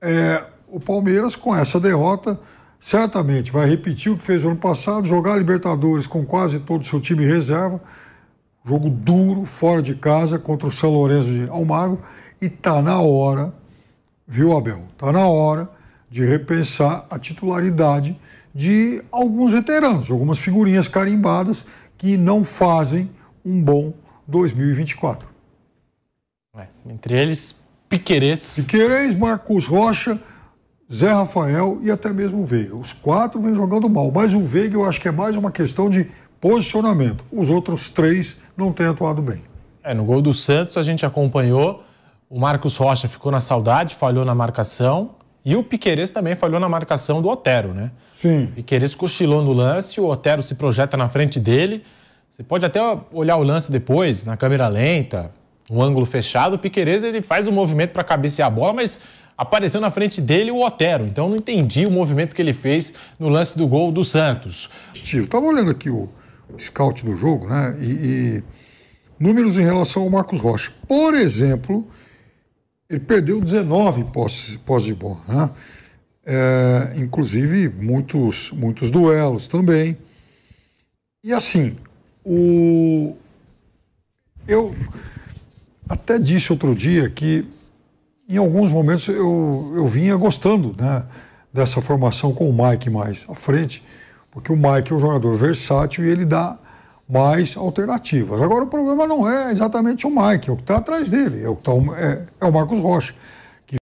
é, o Palmeiras, com essa derrota, certamente vai repetir o que fez no ano passado, jogar a Libertadores com quase todo o seu time reserva, jogo duro, fora de casa, contra o São Lourenço de Almagro, e tá na hora, viu, Abel? Tá na hora de repensar a titularidade de alguns veteranos, algumas figurinhas carimbadas que não fazem um bom 2024. É, entre eles, Piquerez. Piquerez, Marcos Rocha, Zé Rafael e até mesmo o Veiga. Os quatro vêm jogando mal, mas o Veiga eu acho que é mais uma questão de posicionamento. Os outros três não têm atuado bem. É, no gol do Santos a gente acompanhou. O Marcos Rocha ficou na saudade, falhou na marcação. E o Piquerez também falhou na marcação do Otero, né? Sim. O Piquerez cochilou no lance, o Otero se projeta na frente dele. Você pode até olhar o lance depois, na câmera lenta, um ângulo fechado. O Piquerez ele faz um movimento para cabecear a bola, mas apareceu na frente dele o Otero. Então não entendi o movimento que ele fez no lance do gol do Santos. Steve, estava olhando aqui o scout do jogo, né? E, e, números em relação ao Marcos Rocha. Por exemplo, ele perdeu 19 posse, posses de bola, né? É, inclusive muitos, muitos duelos também. E assim, o eu até disse outro dia que em alguns momentos eu, eu vinha gostando né, dessa formação com o Mike mais à frente, porque o Mike é um jogador versátil e ele dá mais alternativas. Agora o problema não é exatamente o Mike, é o que está atrás dele, é o, tá, é, é o Marcos Rocha.